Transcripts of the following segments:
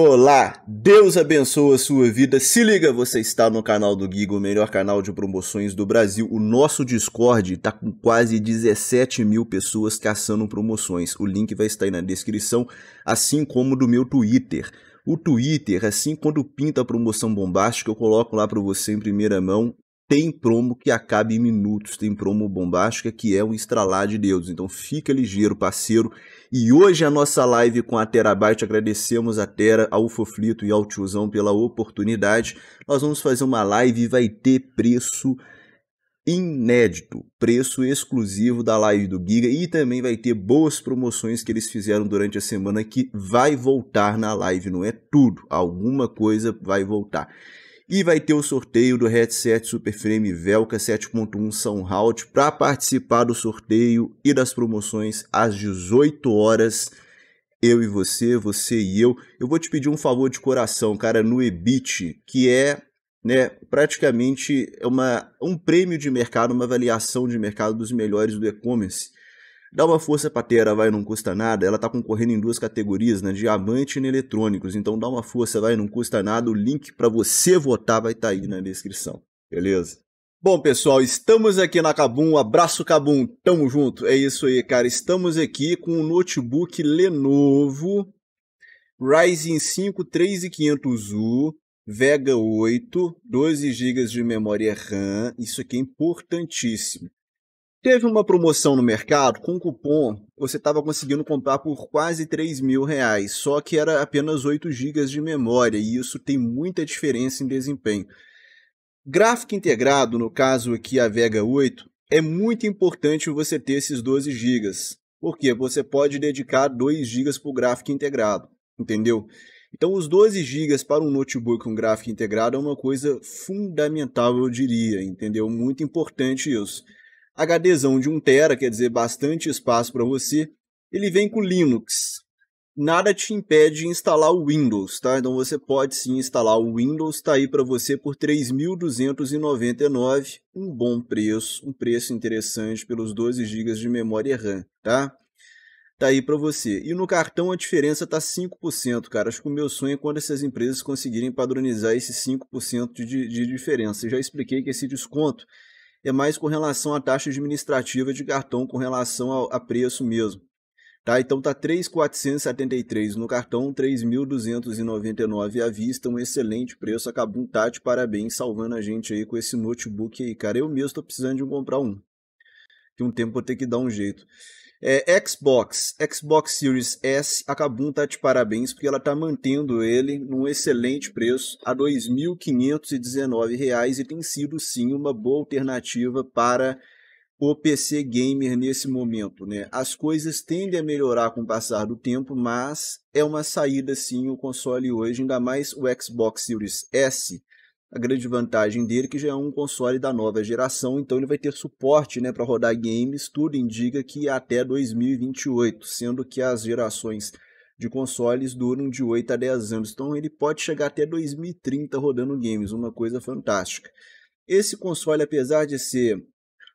Olá, Deus abençoe a sua vida. Se liga, você está no canal do Gigo, o melhor canal de promoções do Brasil. O nosso Discord está com quase 17 mil pessoas caçando promoções. O link vai estar aí na descrição, assim como do meu Twitter. O Twitter, assim quando pinta a promoção bombástica, eu coloco lá para você em primeira mão tem promo que acaba em minutos, tem promo bombástica que é um estralar de dedos. Então fica ligeiro, parceiro. E hoje a nossa live com a Terabyte, agradecemos a Tera, ao Foflito e ao Tiozão pela oportunidade. Nós vamos fazer uma live e vai ter preço inédito, preço exclusivo da live do Giga e também vai ter boas promoções que eles fizeram durante a semana que vai voltar na live, não é tudo, alguma coisa vai voltar. E vai ter o sorteio do headset Superframe Velka 7.1 SoundHout. para participar do sorteio e das promoções às 18 horas. Eu e você, você e eu. Eu vou te pedir um favor de coração, cara, no Ebit, que é né, praticamente é uma, um prêmio de mercado, uma avaliação de mercado dos melhores do e-commerce. Dá uma força pra Tera, vai, não custa nada. Ela tá concorrendo em duas categorias, né? Diamante e eletrônicos. Então dá uma força, vai, não custa nada. O link para você votar vai estar tá aí na descrição. Beleza? Bom, pessoal, estamos aqui na Cabum. Abraço, Cabum. Tamo junto. É isso aí, cara. Estamos aqui com o um notebook Lenovo Ryzen 5 3500U, Vega 8, 12 GB de memória RAM. Isso aqui é importantíssimo. Teve uma promoção no mercado com cupom, você estava conseguindo comprar por quase 3 mil reais, só que era apenas 8 GB de memória e isso tem muita diferença em desempenho. Gráfico integrado, no caso aqui a Vega 8, é muito importante você ter esses 12 GB, porque você pode dedicar 2 GB para o gráfico integrado, entendeu? Então, os 12 GB para um notebook com gráfico integrado é uma coisa fundamental, eu diria, entendeu? Muito importante isso. HDzão de 1TB, quer dizer, bastante espaço para você. Ele vem com Linux. Nada te impede de instalar o Windows, tá? Então você pode sim instalar o Windows, está aí para você por R$ 3.299, um bom preço, um preço interessante pelos 12 GB de memória RAM, tá? tá aí para você. E no cartão a diferença tá 5%, cara. Acho que o meu sonho é quando essas empresas conseguirem padronizar esse 5% de, de diferença. Eu já expliquei que esse desconto é mais com relação à taxa administrativa de cartão com relação ao, a preço mesmo. Tá? Então tá 3.473 no cartão, 3.299 à vista, um excelente preço. Acabou um Tati, tá parabéns, salvando a gente aí com esse notebook aí, cara. Eu mesmo estou precisando de comprar um que um tempo vou ter que dar um jeito. É, Xbox, Xbox Series S, a Kabum tá de parabéns porque ela tá mantendo ele num excelente preço a R$ 2.519 e tem sido sim uma boa alternativa para o PC gamer nesse momento, né? As coisas tendem a melhorar com o passar do tempo, mas é uma saída sim o console hoje, ainda mais o Xbox Series S, a grande vantagem dele é que já é um console da nova geração, então ele vai ter suporte né, para rodar games, tudo indica que até 2028, sendo que as gerações de consoles duram de 8 a 10 anos, então ele pode chegar até 2030 rodando games, uma coisa fantástica. Esse console, apesar de ser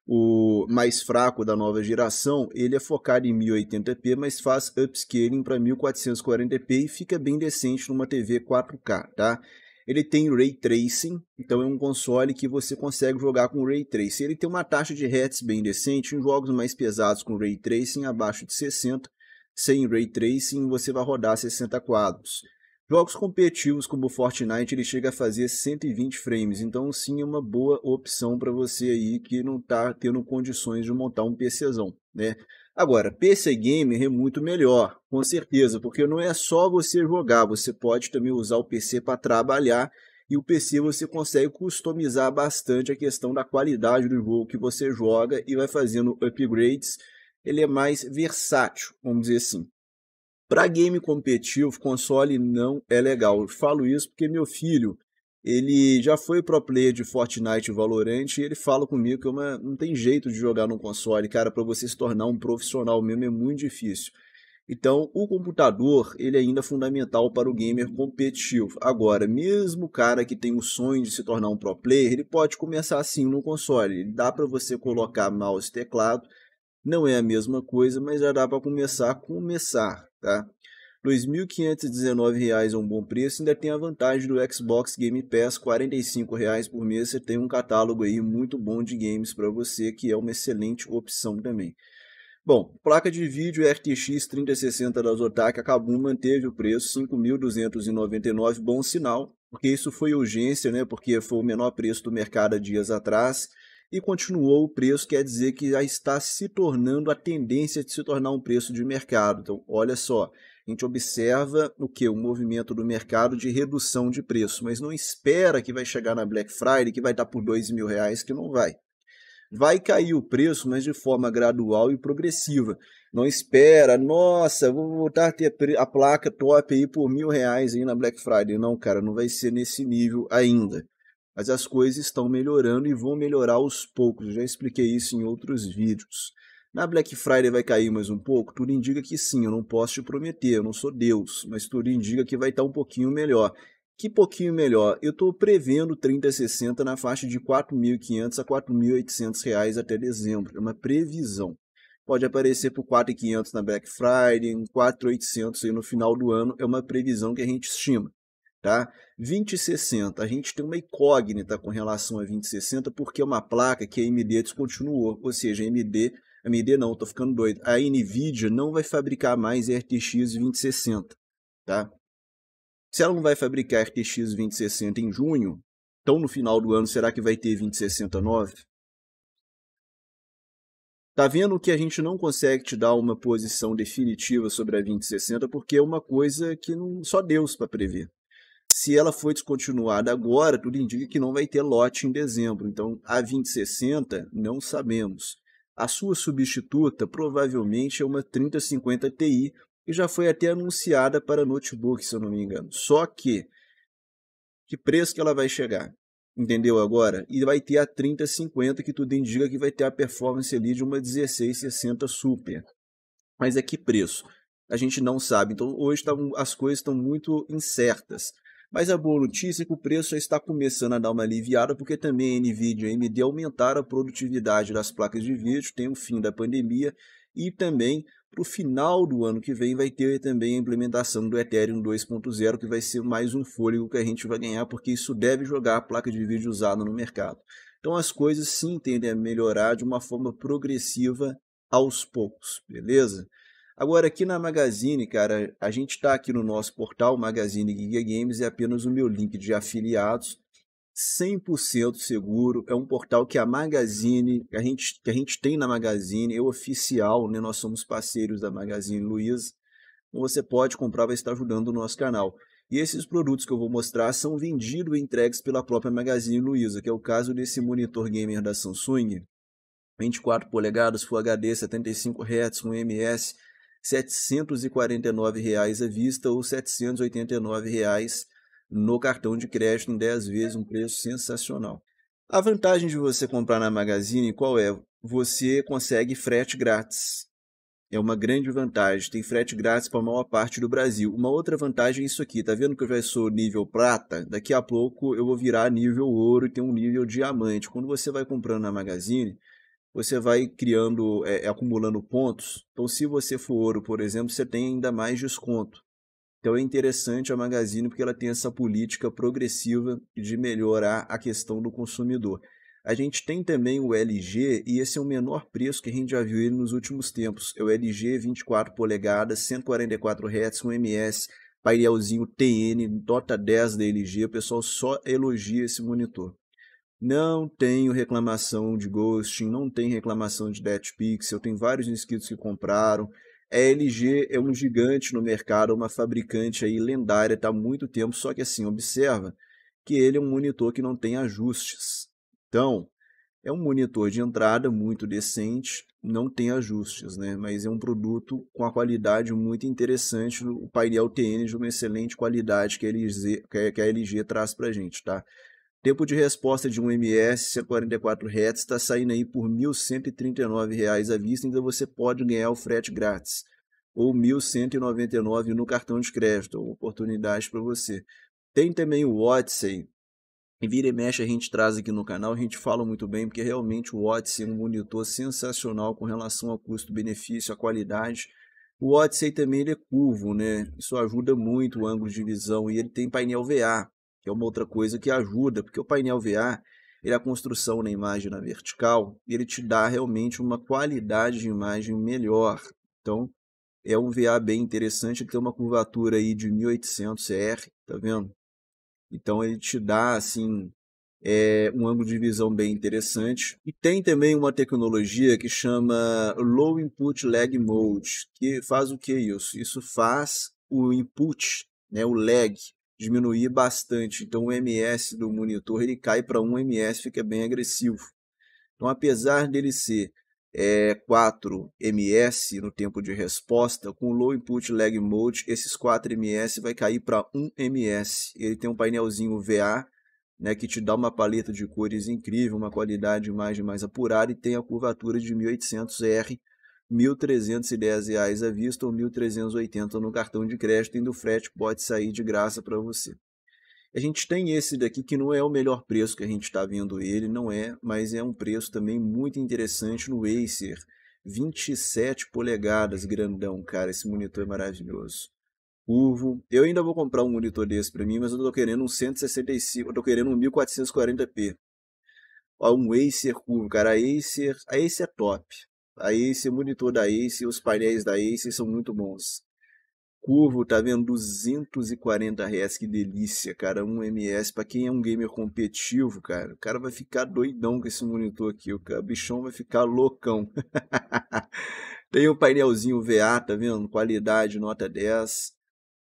o mais fraco da nova geração, ele é focado em 1080p, mas faz upscaling para 1440p e fica bem decente numa TV 4K, tá? Ele tem Ray Tracing, então é um console que você consegue jogar com Ray Tracing. Ele tem uma taxa de hertz bem decente, em jogos mais pesados com Ray Tracing abaixo de 60, sem Ray Tracing você vai rodar 60 quadros. Jogos competitivos como Fortnite ele chega a fazer 120 frames, então sim é uma boa opção para você aí que não está tendo condições de montar um PCzão, né? Agora, PC Gamer é muito melhor, com certeza, porque não é só você jogar, você pode também usar o PC para trabalhar e o PC você consegue customizar bastante a questão da qualidade do jogo que você joga e vai fazendo upgrades. Ele é mais versátil, vamos dizer assim. Para game competitivo, console não é legal. Eu falo isso porque meu filho ele já foi pro player de Fortnite e Valorant e ele fala comigo que uma, não tem jeito de jogar no console, cara, para você se tornar um profissional mesmo é muito difícil. Então, o computador, ele é ainda é fundamental para o gamer competitivo. Agora, mesmo o cara que tem o sonho de se tornar um pro player, ele pode começar assim no console. Dá para você colocar mouse e teclado, não é a mesma coisa, mas já dá para começar começar, tá? R$ 2.519 é um bom preço, ainda tem a vantagem do Xbox Game Pass, R$ 45,00 por mês, você tem um catálogo aí muito bom de games para você, que é uma excelente opção também. Bom, placa de vídeo RTX 3060 da Zotac acabou manteve o preço 5.299, bom sinal, porque isso foi urgência, né? Porque foi o menor preço do mercado há dias atrás e continuou o preço, quer dizer que já está se tornando a tendência de se tornar um preço de mercado. Então, olha só, a gente observa o que? O movimento do mercado de redução de preço, mas não espera que vai chegar na Black Friday, que vai estar por dois mil reais, que não vai. Vai cair o preço, mas de forma gradual e progressiva. Não espera, nossa, vou voltar a ter a placa top aí por mil reais aí na Black Friday. Não, cara, não vai ser nesse nível ainda. Mas as coisas estão melhorando e vão melhorar aos poucos. Eu já expliquei isso em outros vídeos. Na Black Friday vai cair mais um pouco? Tudo indica que sim, eu não posso te prometer, eu não sou Deus, mas tudo indica que vai estar tá um pouquinho melhor. Que pouquinho melhor? Eu estou prevendo 3060 na faixa de R$ 4.500 a R$ 4.800 até dezembro, é uma previsão. Pode aparecer por R$ 4.500 na Black Friday, R$ 4.800 no final do ano, é uma previsão que a gente estima tá? 2060, a gente tem uma incógnita com relação a 2060, porque é uma placa que a AMD descontinuou, ou seja, a AMD AMD não, tô ficando doido. A Nvidia não vai fabricar mais RTX 2060, tá? Se ela não vai fabricar RTX 2060 em junho, então no final do ano será que vai ter 2069? Tá vendo que a gente não consegue te dar uma posição definitiva sobre a 2060 porque é uma coisa que não, só Deus para prever. Se ela foi descontinuada agora, tudo indica que não vai ter lote em dezembro. Então, a 2060 não sabemos. A sua substituta provavelmente é uma 3050 Ti, que já foi até anunciada para notebook, se eu não me engano. Só que, que preço que ela vai chegar? Entendeu agora? E vai ter a 3050, que tudo indica que vai ter a performance ali de uma 1660 Super. Mas a é que preço? A gente não sabe. Então, hoje tá, as coisas estão muito incertas. Mas a é boa notícia é que o preço já está começando a dar uma aliviada, porque também a NVIDIA e a AMD aumentaram a produtividade das placas de vídeo, tem o fim da pandemia e também para o final do ano que vem vai ter também a implementação do Ethereum 2.0, que vai ser mais um fôlego que a gente vai ganhar, porque isso deve jogar a placa de vídeo usada no mercado. Então as coisas sim tendem a melhorar de uma forma progressiva aos poucos, beleza? Agora, aqui na Magazine, cara, a gente está aqui no nosso portal Magazine Giga Games, é apenas o meu link de afiliados, 100% seguro, é um portal que a Magazine, a gente, que a gente tem na Magazine, é oficial, né? nós somos parceiros da Magazine Luiza, então você pode comprar, vai estar ajudando o nosso canal. E esses produtos que eu vou mostrar são vendidos e entregues pela própria Magazine Luiza, que é o caso desse monitor gamer da Samsung, 24 polegadas, Full HD, 75 Hz, com MS, R$ reais à vista ou R$ reais no cartão de crédito em 10 vezes, um preço sensacional. A vantagem de você comprar na Magazine qual é? Você consegue frete grátis. É uma grande vantagem. Tem frete grátis para a maior parte do Brasil. Uma outra vantagem é isso aqui. Tá vendo que eu já sou nível prata? Daqui a pouco eu vou virar nível ouro e ter um nível diamante. Quando você vai comprando na Magazine, você vai criando, é, é, acumulando pontos. Então, se você for ouro, por exemplo, você tem ainda mais desconto. Então é interessante a Magazine porque ela tem essa política progressiva de melhorar a questão do consumidor. A gente tem também o LG e esse é o menor preço que a gente já viu ele nos últimos tempos. É o LG 24 polegadas, 144 Hz, 1 ms, painelzinho TN, nota 10 da LG. O pessoal só elogia esse monitor. Não tenho reclamação de ghosting, não tem reclamação de dead pixel, tem vários inscritos que compraram. A LG é um gigante no mercado, é uma fabricante aí lendária, está há muito tempo, só que assim, observa que ele é um monitor que não tem ajustes. Então, é um monitor de entrada muito decente, não tem ajustes, né? mas é um produto com a qualidade muito interessante, o painel TN de uma excelente qualidade que a LG, que a LG traz para a gente. Tá? Tempo de resposta de um MS a 44 Hz está saindo aí por R$ 1.139 à vista, ainda você pode ganhar o frete grátis, ou R$ 1.199 no cartão de crédito, oportunidade para você. Tem também o Odyssey, vira e mexe a gente traz aqui no canal, a gente fala muito bem, porque realmente o Odyssey é um monitor sensacional com relação ao custo-benefício, à qualidade, o Odyssey também ele é curvo, né? Isso ajuda muito o ângulo de visão e ele tem painel VA que é uma outra coisa que ajuda, porque o painel VA ele é a construção na imagem na vertical, ele te dá realmente uma qualidade de imagem melhor. Então, é um VA bem interessante, ele tem uma curvatura aí de 1800 CR, tá vendo? Então, ele te dá, assim, é, um ângulo de visão bem interessante. E tem também uma tecnologia que chama Low Input Lag Mode, que faz o que isso? Isso faz o input, né, o lag, diminuir bastante. Então o ms do monitor ele cai para 1 ms, fica bem agressivo. Então apesar dele ser é, 4 ms no tempo de resposta, com low input lag mode, esses 4 ms vai cair para 1 ms. Ele tem um painelzinho VA, né, que te dá uma paleta de cores incrível, uma qualidade de imagem mais apurada e tem a curvatura de 1800R R$ 1.310 à vista ou R$ 1.380 no cartão de crédito, indo o frete pode sair de graça para você. A gente tem esse daqui que não é o melhor preço que a gente está vendo ele, não é, mas é um preço também muito interessante no Acer. 27 polegadas, grandão, cara, esse monitor é maravilhoso. Curvo. Eu ainda vou comprar um monitor desse para mim, mas eu tô querendo um 165, eu tô querendo um 1440p. um Acer curvo, cara, a Acer, a Acer é top. A esse monitor da Ace, os painéis da Ace são muito bons. Curvo, tá vendo? 240 reais, que delícia, cara. um MS. Pra quem é um gamer competitivo, cara, o cara vai ficar doidão com esse monitor aqui. O bichão vai ficar loucão. Tem o um painelzinho VA, tá vendo? Qualidade, nota 10.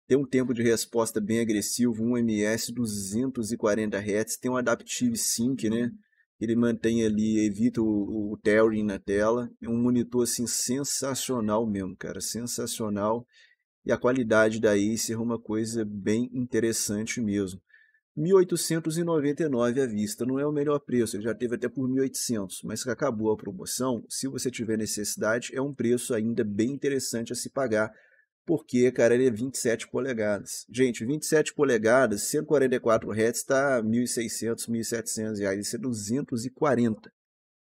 Tem um tempo de resposta bem agressivo, 1 MS, 240 Hz. Tem um Adaptive Sync, né? Ele mantém ali, evita o, o tearing na tela. É um monitor assim sensacional mesmo, cara, sensacional. E a qualidade da Acer é uma coisa bem interessante mesmo. 1.899 à vista, não é o melhor preço, ele já teve até por 1.800, mas acabou a promoção, se você tiver necessidade, é um preço ainda bem interessante a se pagar porque, cara, ele é 27 polegadas. Gente, 27 polegadas, 144 Hz está 1.600, 1.700 reais, isso é 240.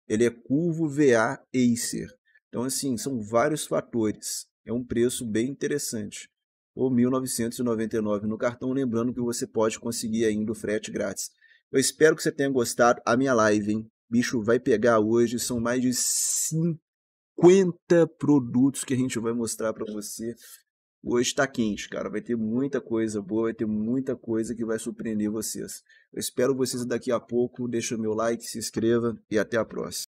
Ele é curvo VA Acer. Então, assim, são vários fatores. É um preço bem interessante. Ou 1.999 no cartão, lembrando que você pode conseguir ainda o frete grátis. Eu espero que você tenha gostado a minha live, hein? Bicho, vai pegar hoje, são mais de 50 produtos que a gente vai mostrar para você hoje está quente, cara. Vai ter muita coisa boa, vai ter muita coisa que vai surpreender vocês. Eu espero vocês daqui a pouco. Deixa o meu like, se inscreva e até a próxima.